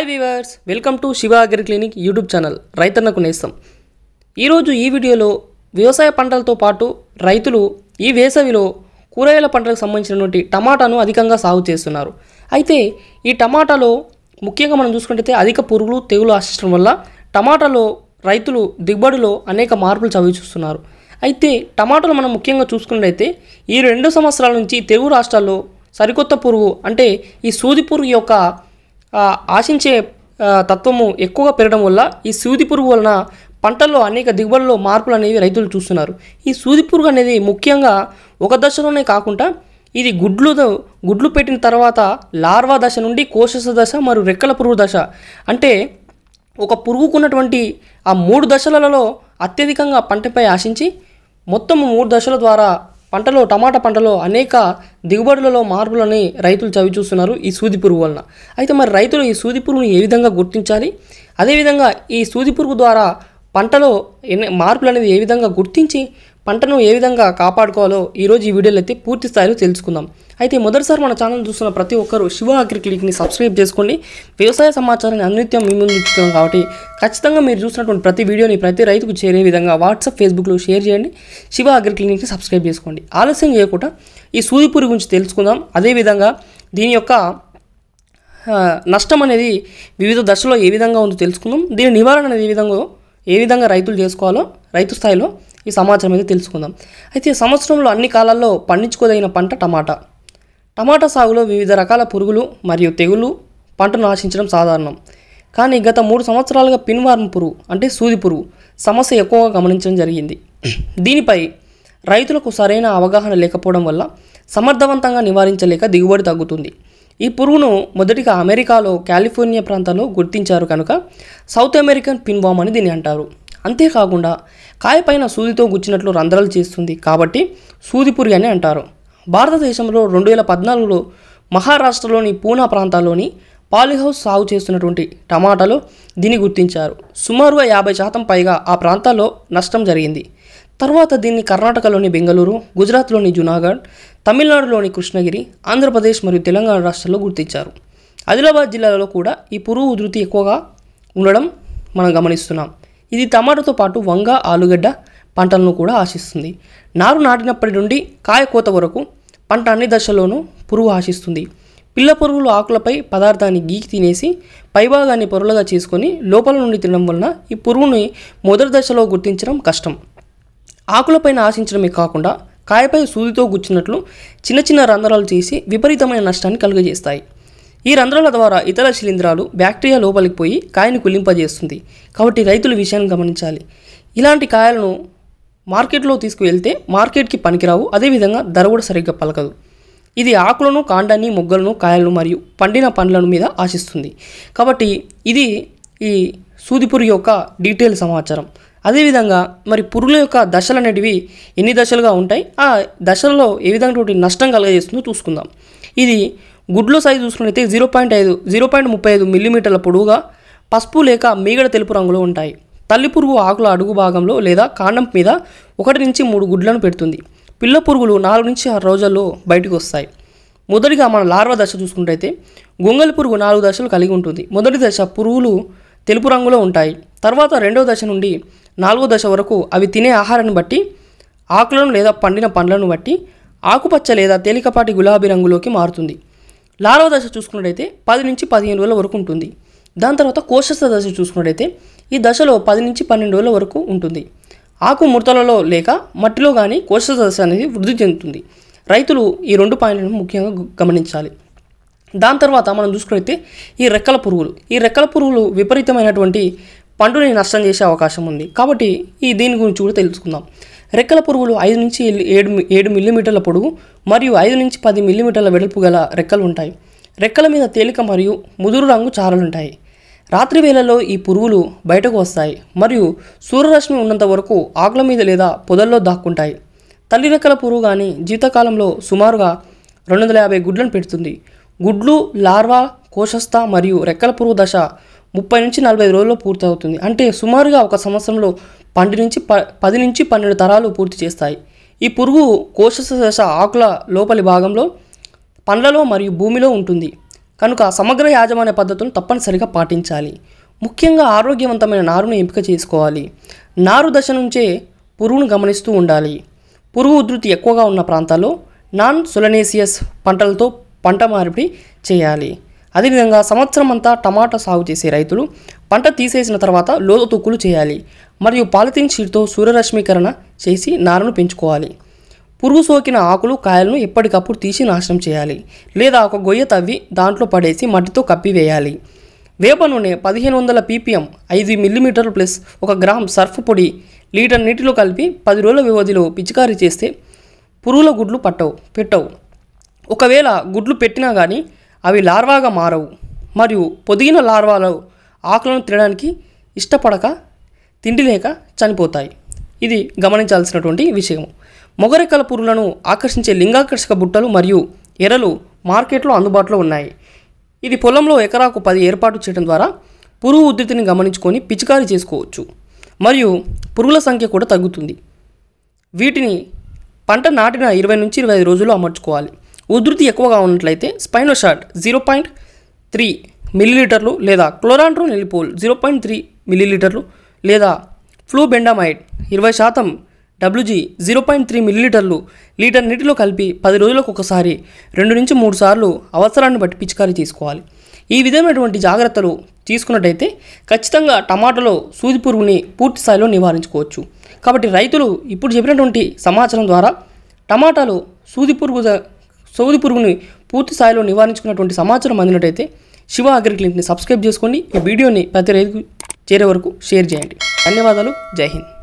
hi viewers welcome to Shiva agri clinic YouTube channel రైతన్నకు నేస్తం ఈరోజు ఈ వీడియోలో వ్యవసాయ పంటలతో పాటు రైతులు ఈ వేసవిలో కూరగాయల పంటలకు సంబంధించినటువంటి టమాటాను అధికంగా సాగు చేస్తున్నారు అయితే ఈ టమాటాలో ముఖ్యంగా మనం చూసుకుంటే అధిక పురుగులు తెగులు ఆశించడం వల్ల టమాటాలో రైతులు దిగుబడిలో అనేక మార్పులు చవి చూస్తున్నారు అయితే టమాటాలు మనం ముఖ్యంగా చూసుకున్నట్టయితే ఈ రెండు సంవత్సరాల నుంచి తెలుగు రాష్ట్రాల్లో సరికొత్త పురుగు అంటే ఈ సూది పురుగు యొక్క ఆశించే తత్వము ఎక్కువగా పెరగడం వల్ల ఈ సూది పురుగు వలన పంటల్లో అనేక దిగుబడుల్లో మార్పులు అనేవి రైతులు చూస్తున్నారు ఈ సూది పురుగు అనేది ముఖ్యంగా ఒక దశలోనే కాకుండా ఇది గుడ్లు గుడ్లు పెట్టిన తర్వాత లార్వా దశ నుండి కోశస దశ మరియు రెక్కల పురుగు దశ అంటే ఒక పురుగుకున్నటువంటి ఆ మూడు దశలలో అత్యధికంగా పంటపై ఆశించి మొత్తం మూడు దశల ద్వారా పంటలో టమాటా పంటలో అనేక దిగుబడులలో మార్పులని రైతులు చవి చూస్తున్నారు ఈ సూది పురుగు వలన అయితే మరి రైతులు ఈ సూది పురుగును ఏ విధంగా గుర్తించాలి అదేవిధంగా ఈ సూది పురుగు ద్వారా పంటలో మార్పులు అనేది ఏ విధంగా గుర్తించి పంటను ఏ విధంగా కాపాడుకోవాలో ఈరోజు ఈ వీడియోలో అయితే పూర్తి స్థాయిలో తెలుసుకుందాం అయితే మొదటిసారి మన ఛానల్ చూస్తున్న ప్రతి ఒక్కరు శివ అగ్రి క్లినిక్ని సబ్స్క్రైబ్ చేసుకోండి వ్యవసాయ సమాచారాన్ని అనునిత్యం మీ ముందు కాబట్టి ఖచ్చితంగా మీరు చూసినటువంటి ప్రతి వీడియోని ప్రతి రైతుకు చేరే విధంగా వాట్సాప్ ఫేస్బుక్లో షేర్ చేయండి శివ అగ్రి క్లినిక్ని సబ్స్క్రైబ్ చేసుకోండి ఆలస్యం చేయకుండా ఈ సూదిపూరి గురించి తెలుసుకుందాం అదేవిధంగా దీని యొక్క నష్టం అనేది వివిధ దశలో ఏ విధంగా ఉందో తెలుసుకుందాం దీని నివారణ అనేది ఏ విధంగా ఏ విధంగా రైతులు చేసుకోవాలో రైతు స్థాయిలో ఈ సమాచారం అయితే తెలుసుకుందాం అయితే సంవత్సరంలో అన్ని కాలాల్లో పండించుకోదగిన పంట టమాటా టమాటా సాగులో వివిధ రకాల పురుగులు మరియు తెగులు పంటను ఆశించడం సాధారణం కానీ గత మూడు సంవత్సరాలుగా పిన్వార్మ్ పురుగు అంటే సూది పురుగు సమస్య ఎక్కువగా గమనించడం జరిగింది దీనిపై రైతులకు సరైన అవగాహన లేకపోవడం వల్ల సమర్థవంతంగా నివారించలేక దిగుబడి తగ్గుతుంది ఈ పురుగును మొదటిగా అమెరికాలో కాలిఫోర్నియా ప్రాంతంలో గుర్తించారు కనుక సౌత్ అమెరికన్ పిన్వామ్ అని దీన్ని అంటారు అంతేకాకుండా కాయపైన సూదితో గుచ్చినట్లు రంధ్రాలు చేస్తుంది కాబట్టి సూదిపురి అని అంటారు భారతదేశంలో రెండు వేల పద్నాలుగులో మహారాష్ట్రలోని పూనా ప్రాంతాల్లోని పాలిహౌస్ సాగు చేస్తున్నటువంటి టమాటాలు దీన్ని గుర్తించారు సుమారుగా యాభై శాతం పైగా ఆ ప్రాంతాల్లో నష్టం జరిగింది తర్వాత దీన్ని కర్ణాటకలోని బెంగళూరు గుజరాత్లోని జునాగఢ్ తమిళనాడులోని కృష్ణగిరి ఆంధ్రప్రదేశ్ మరియు తెలంగాణ రాష్ట్రాల్లో గుర్తించారు ఆదిలాబాద్ జిల్లాలో కూడా ఈ పురుగు ఉధృతి ఎక్కువగా ఉండడం మనం గమనిస్తున్నాం ఇది టమాటోతో పాటు వంగ ఆలుగడ్డ పంటలను కూడా ఆశిస్తుంది నారు నాటినప్పటి నుండి కాయ కోత వరకు పంట అన్ని దశలోనూ పురుగు ఆశిస్తుంది పిల్ల పురుగులు ఆకులపై పదార్థాన్ని గీకి తినేసి పైభాగాన్ని పొరలుగా చేసుకొని లోపల నుండి తినడం వలన ఈ పురుగుని మొదటి దశలో గుర్తించడం కష్టం ఆకులపైన ఆశించడమే కాకుండా కాయపై సూదితో గుచ్చినట్లు చిన్న చిన్న రంధ్రాలు చేసి విపరీతమైన నష్టాన్ని కలుగజేస్తాయి ఈ రంధ్రాల ద్వారా ఇతర శిలీంధ్రాలు బ్యాక్టీరియా లోపలికి పోయి కాయను కులింపజేస్తుంది కాబట్టి రైతులు విషయాన్ని గమనించాలి ఇలాంటి కాయలను మార్కెట్లో తీసుకువెళ్తే మార్కెట్కి పనికిరావు అదేవిధంగా ధర కూడా సరిగ్గా పలకదు ఇది ఆకులను కాండాన్ని మొగ్గలను కాయలను మరియు పండిన పండ్లను మీద ఆశిస్తుంది కాబట్టి ఇది ఈ సూదిపురి యొక్క డీటెయిల్ సమాచారం అదేవిధంగా మరి పురుగుల యొక్క దశలు అనేటివి ఎన్ని దశలుగా ఉంటాయి ఆ దశలలో ఏ విధంగా నష్టం కలగజేస్తుందో చూసుకుందాం ఇది గుడ్లో సైజు చూసుకునైతే జీరో పాయింట్ ఐదు జీరో పాయింట్ ముప్పై ఐదు మిల్లీమీటర్ల పొడవుగా పసుపు లేక మీగడ తెలుపు రంగులో ఉంటాయి తల్లి పురుగు ఆకుల అడుగు భాగంలో లేదా కాండం మీద ఒకటి నుంచి మూడు గుడ్లను పెడుతుంది పిల్ల పురుగులు నాలుగు నుంచి ఆరు రోజుల్లో బయటకు వస్తాయి మొదటిగా మన లార్వ దశ చూసుకుంటైతే గొంగలి పురుగు నాలుగు దశలు కలిగి ఉంటుంది మొదటి దశ పురుగులు తెలుపు రంగులో ఉంటాయి తర్వాత రెండవ దశ నుండి నాలుగో దశ వరకు అవి తినే ఆహారాన్ని బట్టి ఆకులను లేదా పండిన పండ్లను బట్టి ఆకుపచ్చ లేదా తేలికపాటి గులాబీ రంగులోకి మారుతుంది లార్వ దశ చూసుకున్నట్టయితే పది నుంచి పదిహేను రోజుల వరకు ఉంటుంది దాని తర్వాత కోశస్థ దశ చూసుకున్నట్టయితే ఈ దశలో పది నుంచి పన్నెండు రోజుల వరకు ఉంటుంది ఆకు ముడతలలో లేక మట్టిలో కానీ కోశస్థ దశ అనేది వృద్ధి చెందుతుంది రైతులు ఈ రెండు పాయింట్లను ముఖ్యంగా గమనించాలి దాని తర్వాత మనం చూసుకున్నైతే ఈ రెక్కల పురుగులు ఈ రెక్కల పురుగులు విపరీతమైనటువంటి పండుని నష్టం చేసే అవకాశం ఉంది కాబట్టి ఈ దీని గురించి కూడా తెలుసుకుందాం రెక్కల పురుగులు ఐదు నుంచి ఏడు ఏడు మిల్లీమీటర్ల పొడుగు మరియు ఐదు నుంచి పది మిల్లీమీటర్ల వెడల్పు గల రెక్కలు ఉంటాయి రెక్కల మీద తేలిక మరియు ముదురు రంగు చారలుంటాయి రాత్రి వేళల్లో ఈ పురుగులు బయటకు వస్తాయి మరియు సూర్యరశ్మి ఉన్నంత వరకు ఆకుల మీద లేదా పొదల్లో దాక్కుంటాయి తల్లి రెక్కల పురుగు కానీ జీవితకాలంలో సుమారుగా రెండు వందల యాభై గుడ్లను పెడుతుంది గుడ్లు లార్వా కోశస్థ మరియు రెక్కల పురుగు దశ ముప్పై నుంచి నలభై రోజుల్లో పూర్తవుతుంది అంటే సుమారుగా ఒక సంవత్సరంలో పండు నుంచి ప పది నుంచి పన్నెండు తరాలు పూర్తి చేస్తాయి ఈ పురుగు కోశశేష ఆకుల లోపలి భాగంలో పండ్లలో మరియు భూమిలో ఉంటుంది కనుక సమగ్ర యాజమాన్య పద్ధతులను తప్పనిసరిగా పాటించాలి ముఖ్యంగా ఆరోగ్యవంతమైన నారును ఎంపిక చేసుకోవాలి నారు దశ నుంచే పురుగును గమనిస్తూ ఉండాలి పురుగు ఉధృతి ఎక్కువగా ఉన్న ప్రాంతాల్లో నాన్ సులనేసియస్ పంటలతో పంట మార్పిడి చేయాలి అదేవిధంగా సంవత్సరం అంతా టమాటా సాగు చేసే రైతులు పంట తీసేసిన తర్వాత లోతు తుక్కులు చేయాలి మరియు పాలిథిన్ షీట్తో సూర్యరశ్మీకరణ చేసి నారను పెంచుకోవాలి పురుగు సోకిన ఆకులు కాయలను ఎప్పటికప్పుడు తీసి నాశనం చేయాలి లేదా ఒక గొయ్య తవ్వి దాంట్లో పడేసి మట్టితో కప్పివేయాలి వేప నూనె పదిహేను వందల పీపీఎం ఐదు మిల్లీమీటర్లు ప్లస్ ఒక గ్రామ్ సర్ఫ్ పొడి లీటర్ నీటిలో కలిపి పది రోజుల వ్యవధిలో పిచికారీ చేస్తే పురుగుల గుడ్లు పట్టవు పెట్టవు ఒకవేళ గుడ్లు పెట్టినా కానీ అవి లార్వాగా మారవు మరియు పొదిగిన లార్వాలు ఆకులను తినడానికి ఇష్టపడక తిండి లేక చనిపోతాయి ఇది గమనించాల్సినటువంటి విషయం మొగరెక్కల పురుగులను ఆకర్షించే లింగాకర్షక బుట్టలు మరియు ఎరలు మార్కెట్లో అందుబాటులో ఉన్నాయి ఇది పొలంలో ఎకరాకు పది ఏర్పాటు చేయడం ద్వారా పురుగు ఉధృతిని గమనించుకొని పిచికారి చేసుకోవచ్చు మరియు పురుగుల సంఖ్య కూడా తగ్గుతుంది వీటిని పంట నాటిన ఇరవై నుంచి ఇరవై ఐదు రోజులు అమర్చుకోవాలి ఉధృతి ఎక్కువగా ఉన్నట్లయితే స్పైనోషాట్ జీరో పాయింట్ త్రీ మిల్లీలీటర్లు లేదా నిలిపోల్ జీరో పాయింట్ త్రీ మిల్లీలీటర్లు లేదా ఫ్లూ బెండామైడ్ ఇరవై శాతం డబ్ల్యూజీ జీరో పాయింట్ త్రీ మిల్లీలీటర్లు లీటర్ నీటిలో కలిపి పది రోజులకు ఒకసారి రెండు నుంచి మూడు సార్లు అవసరాన్ని బట్టి పిచికారీ తీసుకోవాలి ఈ విధమైనటువంటి జాగ్రత్తలు తీసుకున్నట్టయితే ఖచ్చితంగా టమాటాలో సూది పురుగుని పూర్తి స్థాయిలో నివారించుకోవచ్చు కాబట్టి రైతులు ఇప్పుడు చెప్పినటువంటి సమాచారం ద్వారా టమాటాలు సూది పురుగు సూది పురుగుని పూర్తి స్థాయిలో నివారించుకున్నటువంటి సమాచారం అందినట్టయితే శివ అగ్రిక్ లింక్ని సబ్స్క్రైబ్ చేసుకోండి ఈ వీడియోని ప్రతి రైతుకు చేరే వరకు షేర్ చేయండి ధన్యవాదాలు జై హింద్